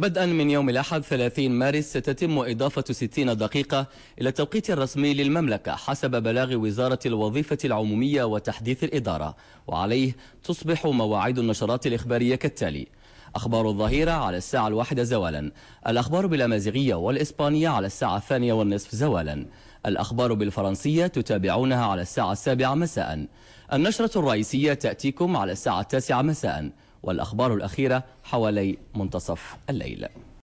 بدءا من يوم الأحد 30 مارس ستتم إضافة 60 دقيقة إلى التوقيت الرسمي للمملكة حسب بلاغ وزارة الوظيفة العمومية وتحديث الإدارة وعليه تصبح مواعيد النشرات الإخبارية كالتالي أخبار الظهيرة على الساعة الواحدة زوالا الأخبار بالأمازيغية والإسبانية على الساعة الثانية والنصف زوالا الأخبار بالفرنسية تتابعونها على الساعة السابعة مساء النشرة الرئيسية تأتيكم على الساعة التاسعة مساء والأخبار الأخيرة حوالي منتصف الليل